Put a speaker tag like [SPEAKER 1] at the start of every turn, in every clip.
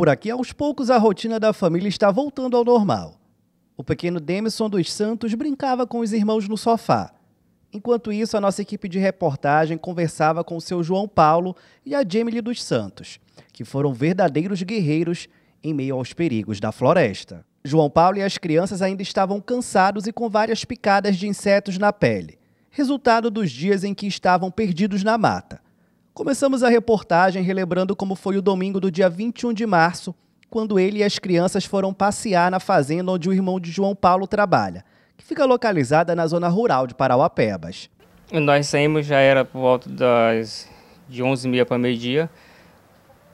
[SPEAKER 1] Por aqui, aos poucos, a rotina da família está voltando ao normal. O pequeno Demison dos Santos brincava com os irmãos no sofá. Enquanto isso, a nossa equipe de reportagem conversava com o seu João Paulo e a Jamie dos Santos, que foram verdadeiros guerreiros em meio aos perigos da floresta. João Paulo e as crianças ainda estavam cansados e com várias picadas de insetos na pele, resultado dos dias em que estavam perdidos na mata. Começamos a reportagem relembrando como foi o domingo do dia 21 de março, quando ele e as crianças foram passear na fazenda onde o irmão de João Paulo trabalha, que fica localizada na zona rural de Parauapebas.
[SPEAKER 2] Nós saímos, já era por volta das de 11h30 para meio-dia.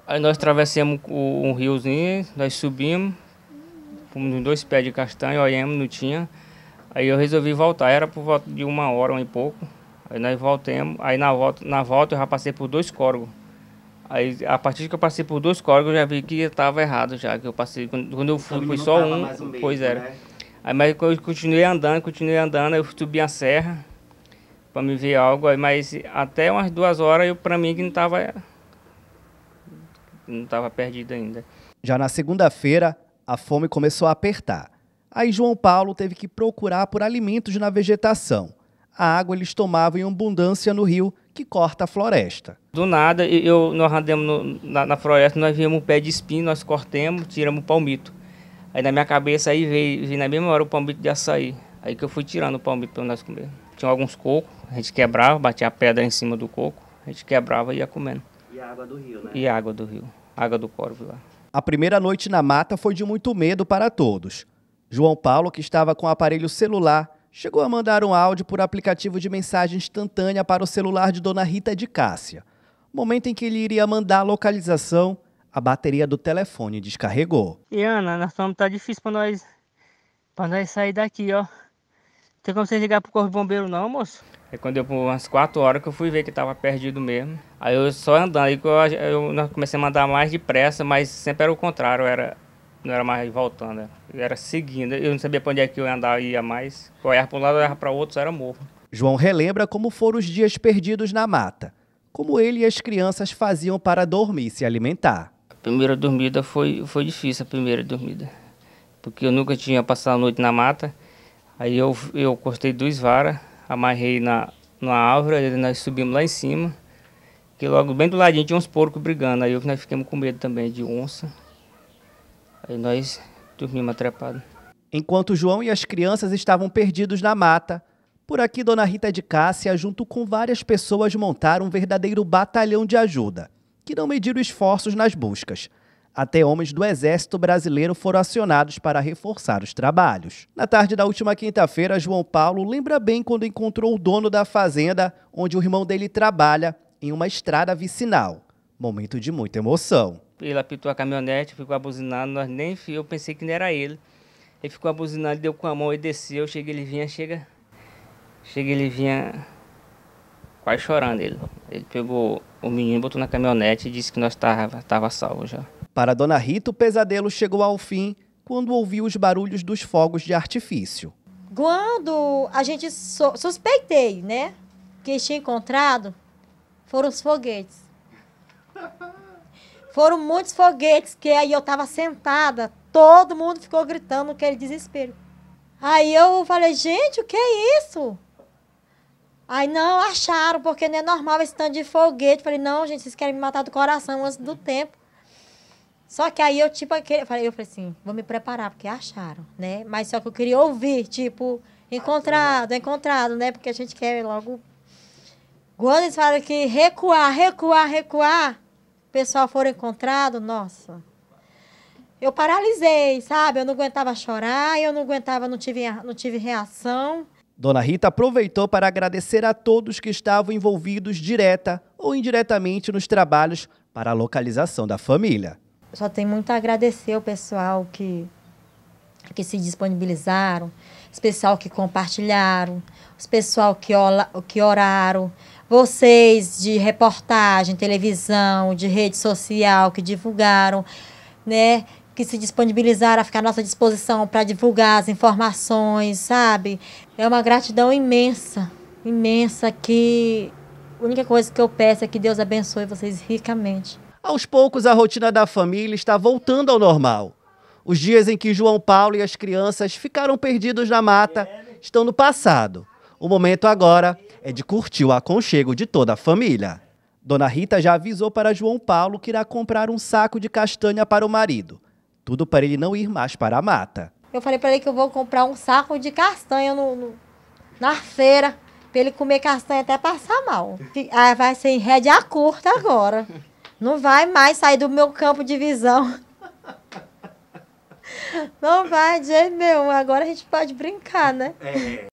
[SPEAKER 2] Aí nós atravessamos um riozinho, nós subimos, fomos dois pés de castanho, olhamos, não tinha. Aí eu resolvi voltar, era por volta de uma hora, um e pouco. Aí nós voltamos, aí na volta, na volta eu já passei por dois corgos. Aí a partir que eu passei por dois corgos eu já vi que estava errado já, que eu passei quando, quando eu fui, então, foi só um, um beijo, pois era. Né? Aí mas eu continuei andando, continuei andando, eu subi a serra para me ver algo, aí mas até umas duas horas eu para mim que não estava não estava perdido ainda.
[SPEAKER 1] Já na segunda-feira, a fome começou a apertar. Aí João Paulo teve que procurar por alimentos na vegetação a água eles tomavam em abundância no rio que corta a floresta.
[SPEAKER 2] Do nada, eu, nós andamos no, na, na, floresta, nós vimos um pé de espinho, nós cortamos, tiramos o palmito. Aí na minha cabeça aí veio, veio na mesma hora o palmito de açaí. Aí que eu fui tirando o palmito para nós comer. Tinha alguns cocos, a gente quebrava, batia a pedra em cima do
[SPEAKER 1] coco, a
[SPEAKER 2] gente quebrava e ia comendo. E a água do rio, né? E a água do rio, água do corvo lá.
[SPEAKER 1] A primeira noite na mata foi de muito medo para todos. João Paulo, que estava com o aparelho celular, chegou a mandar um áudio por aplicativo de mensagem instantânea para o celular de Dona Rita de Cássia. Momento em que ele iria mandar a localização, a bateria do telefone descarregou.
[SPEAKER 2] E Ana, nós estamos tá difícil para nós para nós sair daqui, ó. Tem como você ligar pro corpo de bombeiro não, moço? É quando eu, por umas 4 horas que eu fui ver que tava perdido mesmo. Aí eu só andando, aí eu, eu, eu comecei a mandar mais depressa, mas sempre era o contrário, era não era mais voltando, né? era, era seguindo. Eu não sabia para onde é que eu ia andar, ia mais. Eu errava para um lado, eu errava para outro, só era morro.
[SPEAKER 1] João relembra como foram os dias perdidos na mata. Como ele e as crianças faziam para dormir e se alimentar. A primeira dormida
[SPEAKER 2] foi, foi difícil, a primeira dormida. Porque eu nunca tinha passado a noite na mata. Aí eu, eu cortei duas varas, amarrei na, na árvore, nós subimos lá em cima. Que logo bem do ladinho tinha uns porcos brigando. Aí eu, nós ficamos com medo também de onça.
[SPEAKER 1] Aí nós dormimos atrapado. Enquanto João e as crianças estavam perdidos na mata, por aqui Dona Rita de Cássia, junto com várias pessoas, montaram um verdadeiro batalhão de ajuda, que não mediram esforços nas buscas. Até homens do Exército Brasileiro foram acionados para reforçar os trabalhos. Na tarde da última quinta-feira, João Paulo lembra bem quando encontrou o dono da fazenda onde o irmão dele trabalha, em uma estrada vicinal. Momento de muita emoção
[SPEAKER 2] ele apitou a caminhonete, ficou abuzinando, nós nem eu pensei que não era ele. Ele ficou abuzinando, deu com a mão e desceu, chega ele vinha, chega. Chega ele vinha quase chorando ele. Ele pegou o menino, botou na caminhonete e disse que nós estávamos tava salvo já.
[SPEAKER 1] Para Dona Rita, o pesadelo chegou ao fim quando ouviu os barulhos dos fogos de artifício.
[SPEAKER 3] Quando a gente so suspeitei, né, que tinha encontrado, foram os foguetes. Foram muitos foguetes que aí eu estava sentada, todo mundo ficou gritando aquele desespero. Aí eu falei, gente, o que é isso? Aí não acharam, porque não é normal esse tanto de foguete. Falei, não, gente, vocês querem me matar do coração antes do tempo. Só que aí eu, tipo, aquele, eu falei, eu falei assim, vou me preparar, porque acharam, né? Mas só que eu queria ouvir, tipo, encontrado, encontrado, né? Porque a gente quer logo. Quando eles falam que recuar, recuar, recuar, pessoal for encontrado nossa. Eu paralisei, sabe? Eu não aguentava chorar, eu não aguentava, não tive, não tive reação.
[SPEAKER 1] Dona Rita aproveitou para agradecer a todos que estavam envolvidos direta ou indiretamente nos trabalhos para a localização da família.
[SPEAKER 3] Só tem muito a agradecer ao pessoal que, que se disponibilizaram, o pessoal que compartilharam, o pessoal que, ola, que oraram, vocês de reportagem, televisão, de rede social que divulgaram, né? Que se disponibilizaram a ficar à nossa disposição para divulgar as informações, sabe? É uma gratidão imensa, imensa que a única coisa que eu peço é que Deus abençoe vocês ricamente.
[SPEAKER 1] Aos poucos, a rotina da família está voltando ao normal. Os dias em que João Paulo e as crianças ficaram perdidos na mata estão no passado. O momento agora é de curtir o aconchego de toda a família. Dona Rita já avisou para João Paulo que irá comprar um saco de castanha para o marido. Tudo para ele não ir mais para a mata.
[SPEAKER 3] Eu falei para ele que eu vou comprar um saco de castanha no, no, na feira, para ele comer castanha até passar mal. Aí ah, vai ser em rédea curta agora. Não vai mais sair do meu campo de visão. Não vai, de jeito meu. Agora a gente pode brincar, né? É.